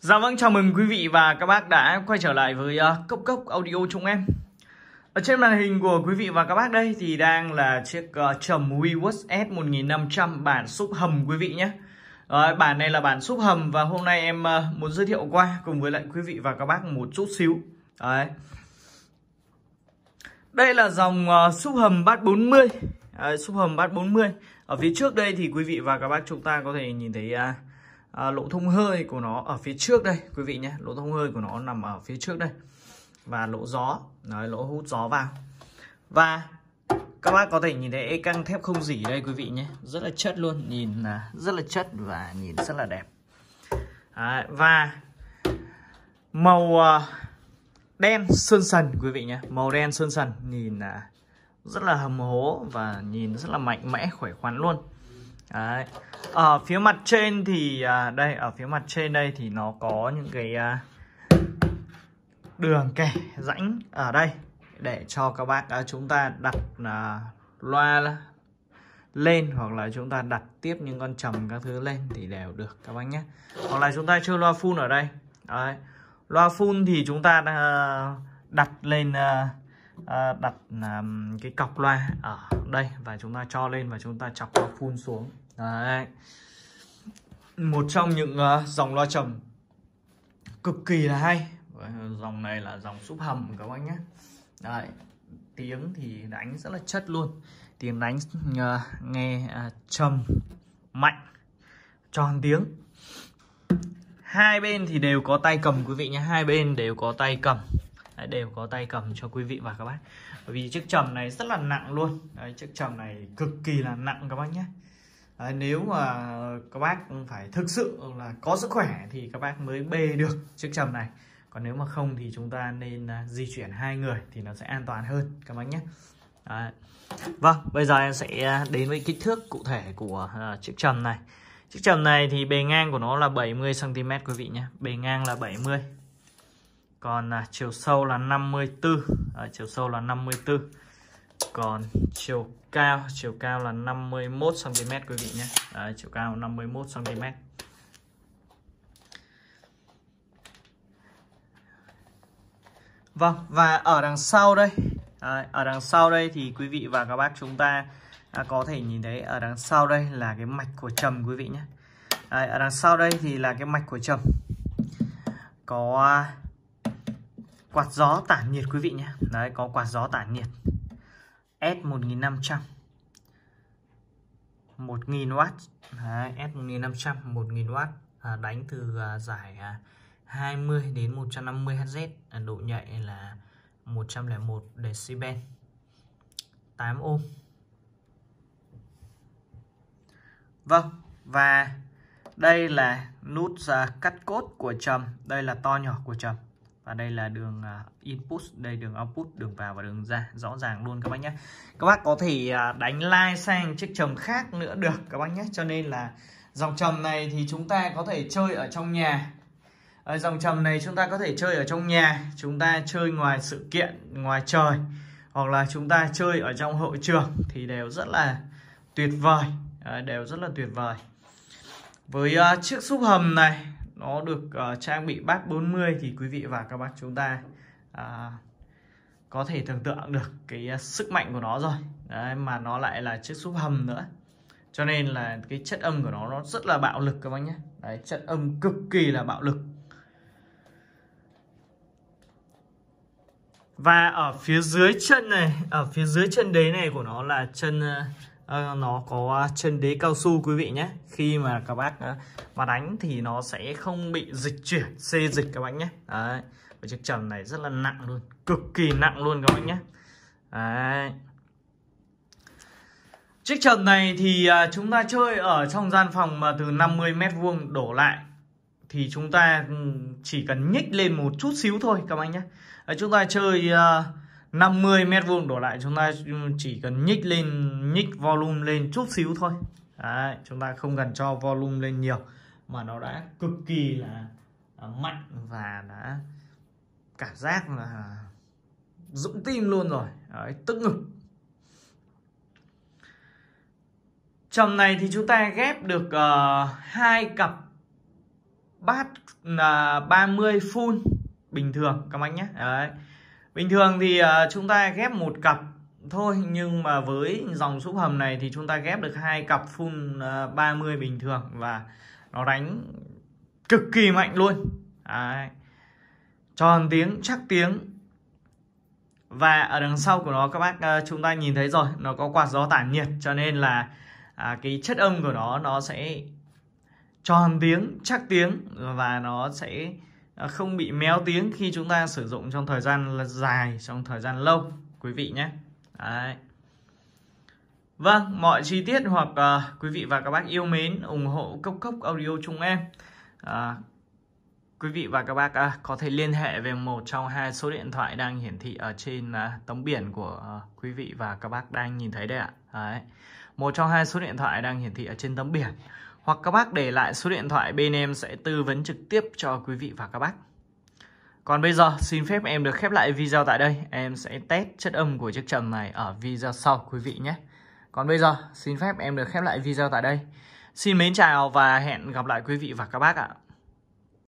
Dạ vâng, chào mừng quý vị và các bác đã quay trở lại với uh, Cốc Cốc Audio chúng em Ở trên màn hình của quý vị và các bác đây thì đang là chiếc uh, trầm WeWatch S1500 bản súp hầm quý vị nhé Rồi, ờ, Bản này là bản súp hầm và hôm nay em uh, muốn giới thiệu qua cùng với lại quý vị và các bác một chút xíu Đấy Đây là dòng uh, súp hầm bát 40 Đấy, Súp hầm bát 40 Ở phía trước đây thì quý vị và các bác chúng ta có thể nhìn thấy uh, à, lỗ thông hơi của nó ở phía trước đây quý vị nhé lỗ thông hơi của nó nằm ở phía trước đây và lỗ gió nói lỗ hút gió vào và các bác có thể nhìn thấy căng thép không dỉ đây quý vị nhé rất là chất luôn nhìn là rất là chất và nhìn rất là đẹp à, và màu à, đen sơn sần quý vị nhé màu đen sơn sần nhìn là rất là hầm hố và nhìn rất là mạnh mẽ khỏe khoắn luôn Đấy. Ở phía mặt trên thì à, đây ở phía mặt trên đây thì nó có những cái à, đường kẻ rãnh ở đây để cho các bác à, chúng ta đặt loa lên hoặc là chúng ta đặt tiếp những con trầm các thứ lên thì đều được các bác nhé hoặc là chúng ta chơi loa phun ở đây Đấy. loa phun thì chúng ta đặt lên uh, Ờ, đặt cái cọc loa ở đây và chúng ta cho lên và chúng ta chọc nó phun xuống đấy một trong những ờ, dòng loa trầm cực kỳ là hay dòng này là dòng súp hầm các anh nhé đấy tiếng thì đánh rất là chất luôn tiếng đánh ờ, nghe trầm mạnh tròn tiếng hai bên thì đều có tay cầm quý vị nhé hai bên đều có tay cầm đều có tay cầm cho quý vị và các bác bởi vì chiếc trầm này rất là nặng luôn Đấy, chiếc trầm này cực kỳ là nặng các bác nhé Đấy, nếu mà các bác phải thực sự là có sức khỏe thì các bác mới bê được chiếc trầm này còn nếu mà không thì chúng ta nên à, di chuyển hai người thì nó sẽ an toàn hơn các bác nhé Đấy. Vâng, bây giờ em sẽ à, đến với kích thước cụ thể của uh, chiếc trầm này Chiếc trầm này thì bề ngang của nó là 70cm quý vị nhé Bề ngang là 70 còn à, chiều sâu là 54 à, chiều sâu là 54 còn chiều cao chiều cao là 51 cm quý vị nhé Đấy, chiều cao 51 cm Vâng và ở đằng sau đây à, ở đằng sau đây thì quý vị và các bác chúng ta à, có thể nhìn thấy ở đằng sau đây là cái mạch của trầm quý vị nhé à, ở đằng sau đây thì là cái mạch của trầm có à, quạt gió tản nhiệt quý vị nhé đấy có quạt gió tản nhiệt S1500 1000W đấy, S1500 1000W à, đánh từ à, giải à, 20 đến 150 Hz à, độ nhạy là 101 decibel 8 ohm Vâng và đây là nút à, cắt cốt của trầm đây là to nhỏ của trầm và đây là đường à, input đây đường output đường vào và đường ra rõ ràng luôn các bác nhé các bác có thể à, đánh like sang chiếc trầm khác nữa được các bác nhé cho nên là dòng trầm này thì chúng ta có thể chơi ở trong nhà ở dòng trầm này chúng ta có thể chơi ở trong nhà chúng ta chơi ngoài sự kiện ngoài trời hoặc là chúng ta chơi ở trong hội trường thì đều rất là tuyệt vời ờ, đều rất là tuyệt vời với à, chiếc súp hầm này nó được uh, trang bị bát 40 thì quý vị và các bác chúng ta uh, có thể tưởng tượng được cái ờ, sức mạnh của nó rồi Đấy, mà nó lại là chiếc súp hầm nữa cho nên là cái chất âm của nó nó rất là bạo lực các bác nhé Đấy, chất âm cực kỳ là bạo lực và ở phía dưới chân này ở phía dưới chân đế này của nó là chân ờ, Ờ, nó có à, chân đế cao su quý vị nhé khi mà các bác à, mà đánh thì nó sẽ không bị dịch chuyển xê dịch các bạn nhé đấy và chiếc trầm này rất là nặng luôn cực kỳ nặng luôn các bạn nhé đấy chiếc trầm này thì à, chúng ta chơi ở trong gian phòng mà từ 50 mét vuông đổ lại thì chúng ta ừ, chỉ cần nhích lên một chút xíu thôi các bạn nhé chúng ta chơi uh, 50 mét vuông đổ lại chúng ta chỉ cần nhích lên nhích volume lên chút xíu thôi Đấy, chúng ta không cần cho volume lên nhiều mà nó đã cực kỳ là à, mạnh và đã cảm giác là dũng tim luôn rồi Đấy, tức ngực Trong này thì chúng ta ghép được ờ, hai uh, cặp bát là uh, 30 full bình thường các anh nhé Đấy Bình thường thì ờ, chúng ta ghép một cặp thôi nhưng mà với dòng súp hầm này thì chúng ta ghép được hai cặp full 30 ờ, bình thường và nó đánh cực kỳ mạnh luôn. Đấy. Tròn tiếng, chắc tiếng. Và ở đằng sau của nó các bác ờ, chúng ta nhìn thấy rồi, nó có quạt gió tản nhiệt cho nên là à, cái chất âm của nó nó sẽ tròn tiếng, chắc tiếng và nó sẽ À, không bị méo tiếng khi chúng ta sử dụng trong thời gian dài trong thời gian lâu quý vị nhé Đấy. vâng mọi chi tiết hoặc uh, quý vị và các bác yêu mến ủng hộ cốc cốc audio chúng em uh, quý vị và các bác uh, có thể liên hệ về một trong hai số điện thoại đang hiển thị ở trên uh, tấm biển của uh, quý vị và các bác đang nhìn thấy đây ạ Đấy. một trong hai số điện thoại đang hiển thị ở trên tấm biển hoặc các bác để lại số điện thoại bên em sẽ tư vấn trực tiếp cho quý vị và các bác. Còn bây giờ xin phép em được khép lại video tại đây. Em sẽ test chất âm của chiếc trầm này ở video sau quý vị nhé. Còn bây giờ xin phép em được khép lại video tại đây. Xin mến chào và hẹn gặp lại quý vị và các bác ạ.